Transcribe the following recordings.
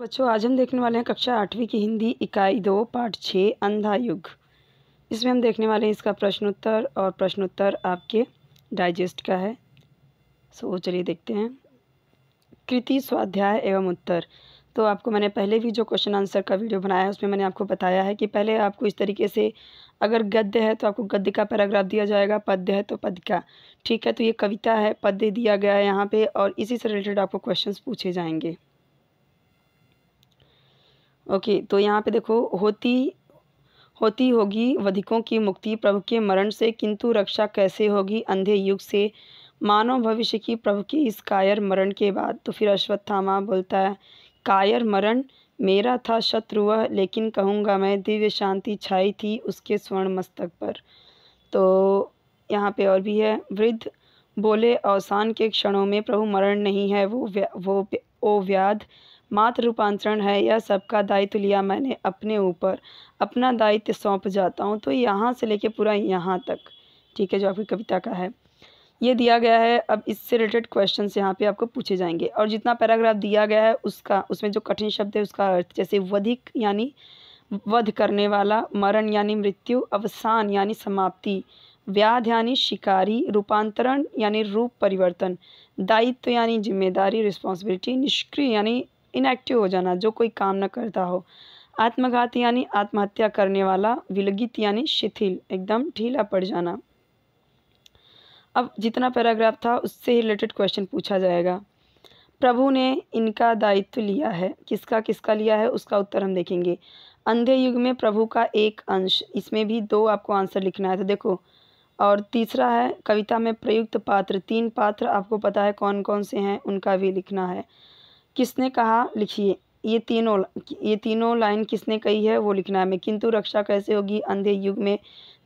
बच्चों आज हम देखने वाले हैं कक्षा आठवीं की हिंदी इकाई दो पाठ छः अंधा युग इसमें हम देखने वाले हैं इसका प्रश्नोत्तर और प्रश्नोत्तर आपके डाइजेस्ट का है सो चलिए देखते हैं कृति स्वाध्याय एवं उत्तर तो आपको मैंने पहले भी जो क्वेश्चन आंसर का वीडियो बनाया है उसमें मैंने आपको बताया है कि पहले आपको इस तरीके से अगर गद्य है तो आपको गद्य का पैराग्राफ दिया जाएगा पद्य है तो पद का ठीक है तो ये कविता है पद्य दिया गया है यहाँ पर और इसी से रिलेटेड आपको क्वेश्चन पूछे जाएंगे ओके तो यहाँ पे देखो होती होती होगी वधिकों की मुक्ति प्रभु के मरण से किंतु रक्षा कैसे होगी अंधे युग से मानव भविष्य की प्रभु के इस कायर मरण के बाद तो फिर अश्वत्थामा बोलता है कायर मरण मेरा था शत्रु वह लेकिन कहूँगा मैं दिव्य शांति छाई थी उसके स्वर्ण मस्तक पर तो यहाँ पे और भी है वृद्ध बोले अवसान के क्षणों में प्रभु मरण नहीं है वो व्या, वो ओ व्याध मात्र रूपांतरण है यह सबका दायित्व लिया मैंने अपने ऊपर अपना दायित्व सौंप जाता हूँ तो यहाँ से लेके पूरा यहाँ तक ठीक है जो आपकी कविता का है ये दिया गया है अब इससे रिलेटेड क्वेश्चन यहाँ पे आपको पूछे जाएंगे और जितना पैराग्राफ दिया गया है उसका उसमें जो कठिन शब्द है उसका अर्थ जैसे वधिक यानी वध करने वाला मरण यानी मृत्यु अवसान यानी समाप्ति व्याध यानी शिकारी रूपांतरण यानी रूप परिवर्तन दायित्व यानी जिम्मेदारी रिस्पॉन्सिबिलिटी निष्क्रिय यानी इनएक्टिव हो जाना जो कोई काम ना करता हो आत्मघात यानी आत्महत्या करने वाला विलगित यानी शिथिल एकदम ढीला पड़ जाना अब जितना पैराग्राफ था उससे ही रिलेटेड क्वेश्चन पूछा जाएगा प्रभु ने इनका दायित्व लिया है किसका किसका लिया है उसका उत्तर हम देखेंगे अंधे युग में प्रभु का एक अंश इसमें भी दो आपको आंसर लिखना है तो देखो और तीसरा है कविता में प्रयुक्त पात्र तीन पात्र आपको पता है कौन कौन से हैं उनका भी लिखना है किसने कहा लिखिए ये तीनों ये तीनों लाइन किसने कही है वो लिखना है हमें किंतु रक्षा कैसे होगी अंधे युग में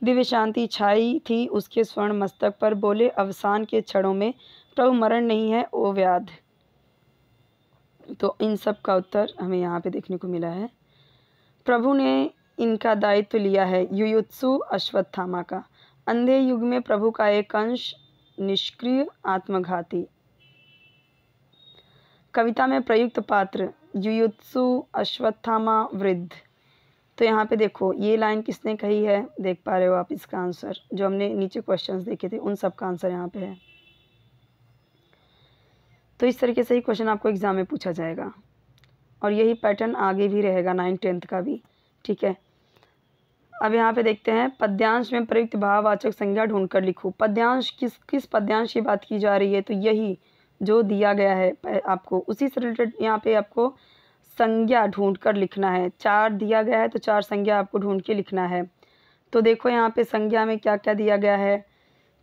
दिव्य शांति छाई थी उसके स्वर्ण मस्तक पर बोले अवसान के क्षणों में प्रभु मरण नहीं है ओ व्याध तो इन सब का उत्तर हमें यहाँ पे देखने को मिला है प्रभु ने इनका दायित्व लिया है युयुत्सु अश्वत्थामा का अंधे युग में प्रभु का एक अंश निष्क्रिय आत्मघाती कविता में प्रयुक्त पात्र जुयुत्सु अश्वत्थामा वृद्ध तो यहाँ पे देखो ये लाइन किसने कही है देख पा रहे हो आप इसका आंसर जो हमने नीचे क्वेश्चंस देखे थे उन सब का आंसर यहाँ पे है तो इस तरीके से ही क्वेश्चन आपको एग्ज़ाम में पूछा जाएगा और यही पैटर्न आगे भी रहेगा नाइन टेंथ का भी ठीक है अब यहाँ पे देखते हैं पद्यांश में प्रयुक्त भाववाचक संज्ञा ढूंढ कर लिखो पद्यांश किस किस पद्यांश की बात की जा रही है तो यही जो दिया गया है आपको उसी से रिलेटेड यहाँ पे आपको संज्ञा ढूंढ कर लिखना है चार दिया गया है तो चार संज्ञा आपको ढूंढ के लिखना है तो देखो यहाँ पे संज्ञा में क्या क्या दिया गया है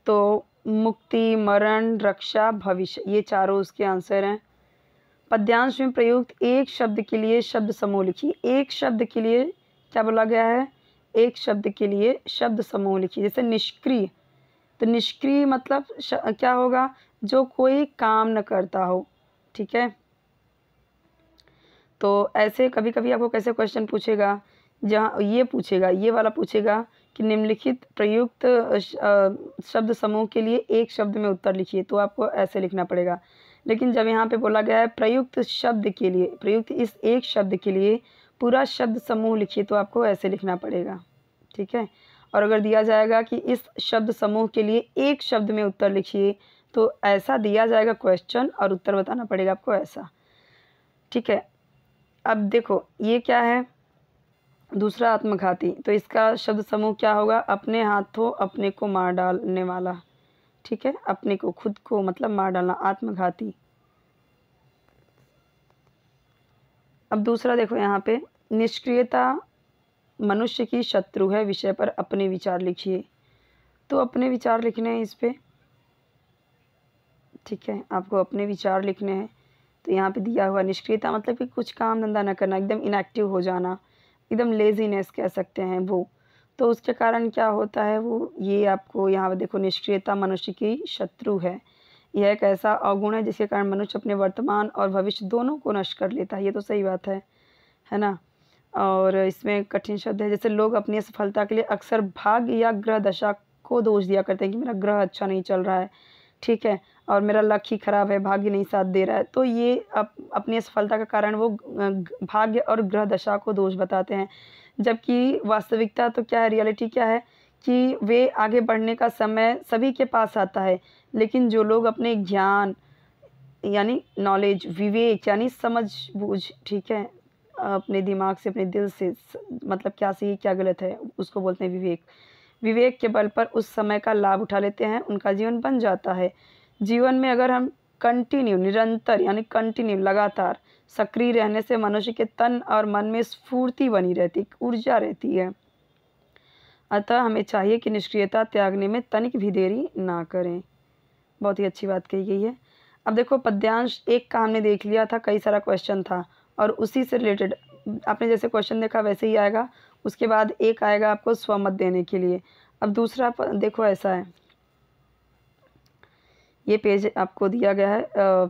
तो मुक्ति मरण रक्षा भविष्य ये चारों उसके आंसर हैं पद्यांश में प्रयुक्त एक शब्द के लिए शब्द समूह लिखिए एक शब्द के लिए क्या बोला गया है एक शब्द के लिए शब्द समूह लिखिए जैसे निष्क्रिय तो निष्क्रिय मतलब क्या होगा जो कोई काम न करता हो ठीक है तो ऐसे कभी कभी आपको कैसे क्वेश्चन पूछेगा जहाँ ये पूछेगा ये वाला पूछेगा कि निम्नलिखित प्रयुक्त शब्द समूह के लिए एक शब्द में उत्तर लिखिए तो आपको ऐसे लिखना पड़ेगा लेकिन जब यहाँ पे बोला गया है प्रयुक्त शब्द के लिए प्रयुक्त इस एक शब्द के लिए पूरा शब्द समूह लिखिए तो आपको ऐसे लिखना पड़ेगा ठीक है और अगर दिया जाएगा कि इस शब्द समूह के लिए एक शब्द में उत्तर लिखिए तो ऐसा दिया जाएगा क्वेश्चन और उत्तर बताना पड़ेगा आपको ऐसा ठीक है अब देखो ये क्या है दूसरा आत्मघाती तो इसका शब्द समूह क्या होगा अपने हाथों अपने को मार डालने वाला ठीक है अपने को खुद को मतलब मार डालना आत्मघाती अब दूसरा देखो यहाँ पे निष्क्रियता मनुष्य की शत्रु है विषय पर अपने विचार लिखिए तो अपने विचार लिखने हैं इस पर ठीक है आपको अपने विचार लिखने हैं तो यहाँ पे दिया हुआ निष्क्रियता मतलब कि कुछ काम धंधा ना करना एकदम इनएक्टिव हो जाना एकदम लेजीनेस कह सकते हैं वो तो उसके कारण क्या होता है वो ये आपको यहाँ पर देखो निष्क्रियता मनुष्य की शत्रु है यह एक ऐसा अवगुण है जिसके कारण मनुष्य अपने वर्तमान और भविष्य दोनों को नष्ट कर लेता है ये तो सही बात है है ना और इसमें कठिन शब्द है जैसे लोग अपनी असफलता के लिए अक्सर भाग्य या ग्रह दशा को दोष दिया करते हैं कि मेरा ग्रह अच्छा नहीं चल रहा है ठीक है और मेरा लक ही ख़राब है भाग्य नहीं साथ दे रहा है तो ये अप, अपनी असफलता का कारण वो भाग्य और ग्रह दशा को दोष बताते हैं जबकि वास्तविकता तो क्या है रियलिटी क्या है कि वे आगे बढ़ने का समय सभी के पास आता है लेकिन जो लोग अपने ज्ञान यानी नॉलेज विवेक यानी समझ बूझ ठीक है अपने दिमाग से अपने दिल से मतलब क्या सही क्या गलत है उसको बोलते हैं विवेक विवेक के बल पर उस समय का लाभ उठा लेते हैं उनका जीवन बन जाता है जीवन में अगर हम कंटिन्यू निरंतर यानी कंटिन्यू लगातार सक्रिय रहने से मनुष्य के तन और मन में स्फूर्ति बनी रहती ऊर्जा रहती है अतः हमें चाहिए कि निष्क्रियता त्यागने में तनिक भी देरी ना करें बहुत ही अच्छी बात कही गई है अब देखो पद्यांश एक का हमने देख लिया था कई सारा क्वेश्चन था और उसी से रिलेटेड आपने जैसे क्वेश्चन देखा वैसे ही आएगा उसके बाद एक आएगा आपको स्वमत देने के लिए अब दूसरा देखो ऐसा है ये पेज आपको दिया गया है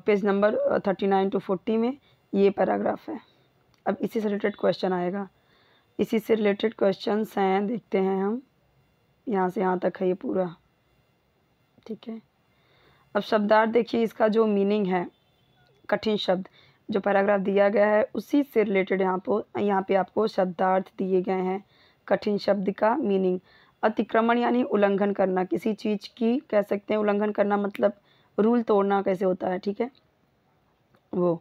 page number thirty nine two forty में ये पैराग्राफ है अब इसी से रिलेटेड क्वेश्चन आएगा इसी से रिलेटेड क्वेश्चन हैं देखते हैं हम यहाँ से यहाँ तक है ये पूरा ठीक है अब शब्दार्थ देखिए इसका जो मीनिंग है कठिन शब्द जो पैराग्राफ दिया गया है उसी से रिलेटेड यहाँ पर यहाँ पर आपको शब्दार्थ दिए गए हैं कठिन शब्द का मीनिंग अतिक्रमण यानी उल्लंघन करना किसी चीज़ की कह सकते हैं उल्लंघन करना मतलब रूल तोड़ना कैसे होता है ठीक है वो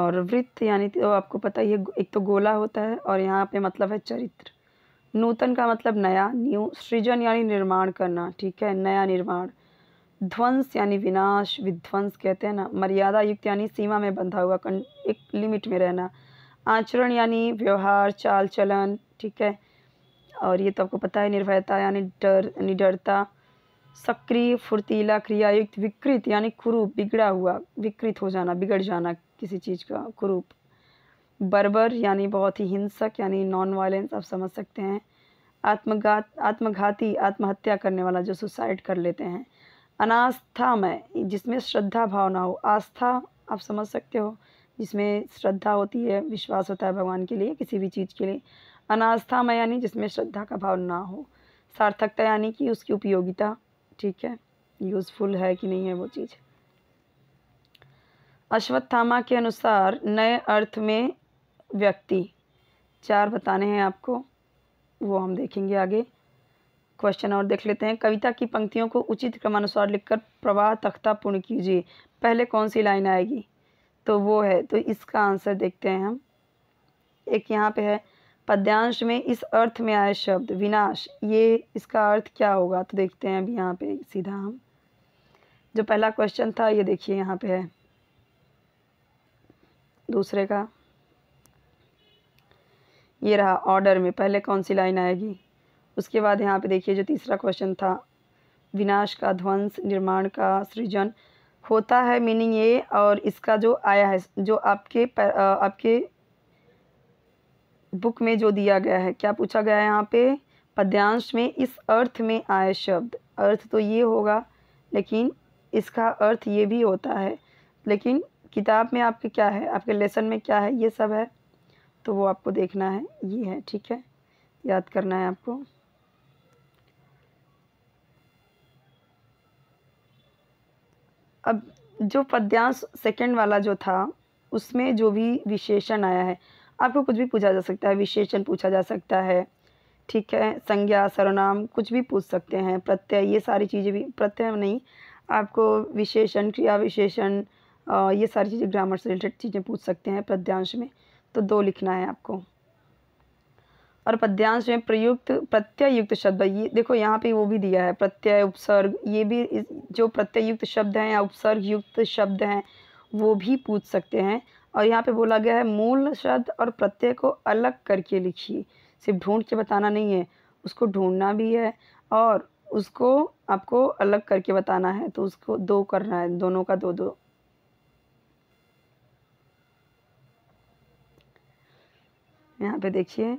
और वृत्त यानी तो आपको पता ही है एक तो गोला होता है और यहाँ पे मतलब है चरित्र नूतन का मतलब नया न्यू सृजन यानी निर्माण करना ठीक है नया निर्माण ध्वंस यानी विनाश विध्वंस कहते हैं ना मर्यादा युक्त यानी सीमा में बंधा हुआ एक लिमिट में रहना आचरण यानी व्यवहार चाल चलन ठीक है और ये तो आपको पता है निर्भयता यानी डर निडरता सक्रिय फुर्तीला क्रियायुक्त विकृत यानी कुरूप बिगड़ा हुआ विकृत हो जाना बिगड़ जाना किसी चीज़ का कुरूप बर्बर यानी बहुत ही हिंसक यानी नॉन वायलेंस आप समझ सकते हैं आत्मघात आत्मघाती आत्महत्या करने वाला जो सुसाइड कर लेते हैं अनास्था में जिसमें श्रद्धा भावना हो आस्था आप समझ सकते हो जिसमें श्रद्धा होती है विश्वास होता है भगवान के लिए किसी भी चीज़ के लिए अनास्थामय यानी जिसमें श्रद्धा का भाव ना हो सार्थकता यानी कि उसकी उपयोगिता ठीक है यूज़फुल है कि नहीं है वो चीज़ अश्वत्थामा के अनुसार नए अर्थ में व्यक्ति चार बताने हैं आपको वो हम देखेंगे आगे क्वेश्चन और देख लेते हैं कविता की पंक्तियों को उचित क्रमानुसार लिखकर प्रवाह तख्ता पूर्ण कीजिए पहले कौन सी लाइन आएगी तो वो है तो इसका आंसर देखते हैं हम एक यहाँ पे है पद्यांश में इस अर्थ में आए शब्द विनाश ये इसका अर्थ क्या होगा तो देखते हैं अभी यहाँ पे सीधा हम जो पहला क्वेश्चन था ये देखिए यहाँ पे है दूसरे का ये रहा ऑर्डर में पहले कौन सी लाइन आएगी उसके बाद यहाँ पे देखिए जो तीसरा क्वेश्चन था विनाश का ध्वंस निर्माण का सृजन होता है मीनिंग ये और इसका जो आया है जो आपके पर, आपके बुक में जो दिया गया है क्या पूछा गया है यहाँ पे पद्यांश में इस अर्थ में आए शब्द अर्थ तो ये होगा लेकिन इसका अर्थ ये भी होता है लेकिन किताब में आपके क्या है आपके लेसन में क्या है ये सब है तो वो आपको देखना है ये है ठीक है याद करना है आपको अब जो पद्यांश सेकंड वाला जो था उसमें जो भी विशेषण आया है आपको कुछ भी पूछा जा सकता है विशेषण पूछा जा सकता है ठीक है संज्ञा सर्वनाम कुछ भी पूछ सकते हैं प्रत्यय ये सारी चीज़ें भी प्रत्यय नहीं आपको विशेषण क्रिया विशेषण ये सारी चीज़ें ग्रामर से रिलेटेड चीज़ें पूछ सकते हैं पद्यांश में तो दो लिखना है आपको और पद्यांश में प्रयुक्त प्रत्यय युक्त शब्द ये देखो यहाँ पे वो भी दिया है प्रत्यय उपसर्ग ये भी जो प्रत्यय युक्त शब्द हैं या उपसर्ग युक्त शब्द हैं वो भी पूछ सकते हैं और यहाँ पे बोला गया है मूल शब्द और प्रत्यय को अलग करके लिखिए सिर्फ ढूंढ के बताना नहीं है उसको ढूंढना भी है और उसको आपको अलग करके बताना है तो उसको दो करना है दोनों का दो दो यहाँ पे देखिए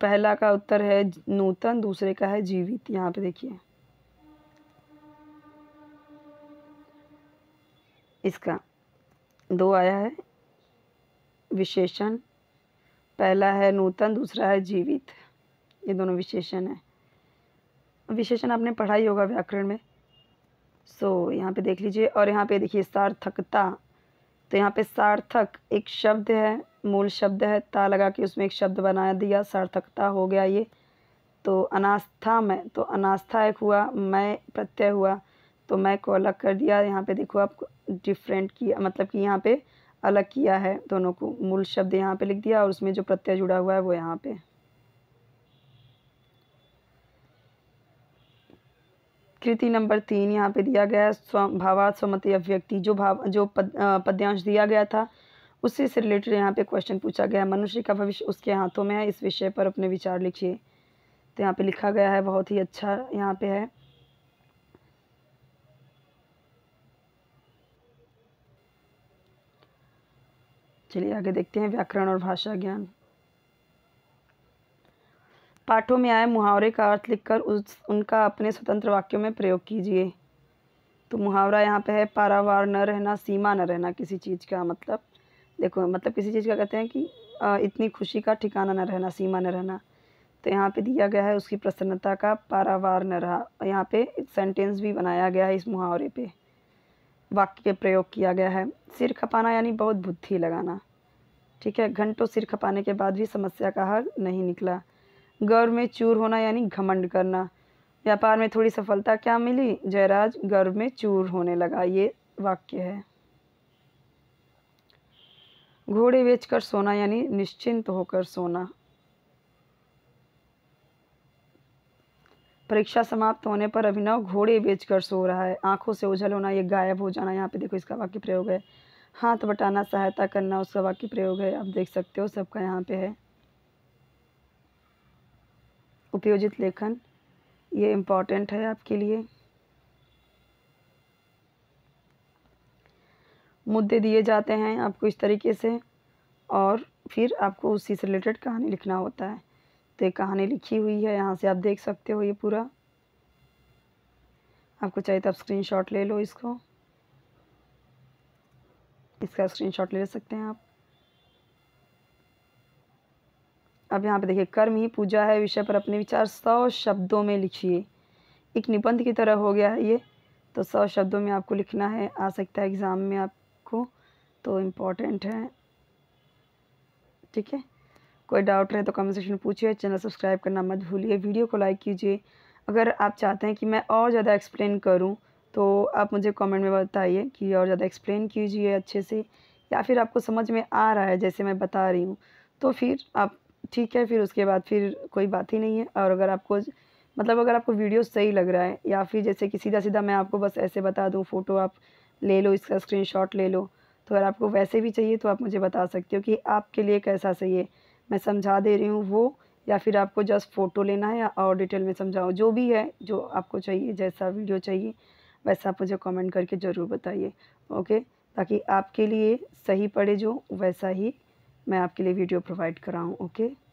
पहला का उत्तर है नूतन दूसरे का है जीवित यहाँ पे देखिए इसका दो आया है विशेषण पहला है नूतन दूसरा है जीवित ये दोनों विशेषण है विशेषण आपने पढ़ा ही होगा व्याकरण में सो so, यहाँ पे देख लीजिए और यहाँ पे देखिए सार्थकता तो यहाँ पे सार्थक एक शब्द है मूल शब्द है ता लगा के उसमें एक शब्द बना दिया सार्थकता हो गया ये तो अनास्था में तो अनास्था एक हुआ मैं प्रत्यय हुआ तो मैं को अलग कर दिया यहाँ पे देखो आप डिफरेंट किया मतलब कि यहाँ पे अलग किया है दोनों को मूल शब्द यहाँ पे लिख दिया और उसमें जो प्रत्यय जुड़ा हुआ है वो यहाँ पे कृति नंबर तीन यहाँ पे दिया गया है भावार्थ स्वमति अभिव्यक्ति जो भाव जो पद, पद्यांश दिया गया था उससे से रिलेटेड यहाँ पे क्वेश्चन पूछा गया है मनुष्य का भविष्य उसके हाथों में है इस विषय पर अपने विचार लिखिए तो यहाँ पे लिखा गया है बहुत ही अच्छा यहाँ पे है चलिए आगे देखते हैं व्याकरण और भाषा ज्ञान पाठों में आए मुहावरे का अर्थ लिखकर उस उनका अपने स्वतंत्र वाक्यों में प्रयोग कीजिए तो मुहावरा यहाँ पे है पारावार न रहना सीमा न रहना किसी चीज़ का मतलब देखो मतलब किसी चीज़ का कहते हैं कि इतनी खुशी का ठिकाना न रहना सीमा न रहना तो यहाँ पे दिया गया है उसकी प्रसन्नता का पारावार न रहा यहाँ पे सेंटेंस भी बनाया गया है इस मुहावरे पर वाक्य प्रयोग किया गया है सिर खपाना यानी बहुत बुद्धि लगाना ठीक है घंटों सिर खपाने के बाद भी समस्या का हल नहीं निकला गर्व में चूर होना यानी घमंड करना व्यापार में थोड़ी सफलता क्या मिली जयराज गर्व में चूर होने लगा ये वाक्य है घोड़े बेचकर सोना यानी निश्चिंत होकर सोना परीक्षा समाप्त होने पर अभिनव घोड़े बेचकर सो रहा है आंखों से उझल होना ये गायब हो जाना यहाँ पे देखो इसका वाक्य प्रयोग है हाथ बटाना सहायता करना उसका वाक्य प्रयोग है आप देख सकते हो सबका यहाँ पे है उपयोजित लेखन ये इम्पॉर्टेंट है आपके लिए मुद्दे दिए जाते हैं आपको इस तरीके से और फिर आपको उसी से रिलेटेड कहानी लिखना होता है तो एक कहानी लिखी हुई है यहाँ से आप देख सकते हो ये पूरा आपको चाहिए तो आप स्क्रीन ले लो इसको इसका स्क्रीन ले सकते हैं आप अब यहाँ पे देखिए कर्म ही पूजा है विषय पर अपने विचार सौ शब्दों में लिखिए एक निबंध की तरह हो गया है ये तो सौ शब्दों में आपको लिखना है आ सकता है एग्ज़ाम में आपको तो इम्पोर्टेंट है ठीक है कोई डाउट रहे तो कमेंट सेक्शन में पूछिए चैनल सब्सक्राइब करना मत भूलिए वीडियो को लाइक कीजिए अगर आप चाहते हैं कि मैं और ज़्यादा एक्सप्लेन करूँ तो आप मुझे कमेंट में बताइए कि और ज़्यादा एक्सप्लेन कीजिए अच्छे से या फिर आपको समझ में आ रहा है जैसे मैं बता रही हूँ तो फिर आप ठीक है फिर उसके बाद फिर कोई बात ही नहीं है और अगर आपको मतलब अगर आपको वीडियो सही लग रहा है या फिर जैसे कि सीधा सीधा मैं आपको बस ऐसे बता दूँ फ़ोटो आप ले लो इसका स्क्रीनशॉट ले लो तो अगर आपको वैसे भी चाहिए तो आप मुझे बता सकते हो कि आपके लिए कैसा सही है मैं समझा दे रही हूँ वो या फिर आपको जस्ट फ़ोटो लेना है या और डिटेल में समझाओ जो भी है जो आपको चाहिए जैसा वीडियो चाहिए वैसा आप मुझे कमेंट करके ज़रूर बताइए ओके ताकि आपके लिए सही पड़े जो वैसा ही मैं आपके लिए वीडियो प्रोवाइड कराऊँ ओके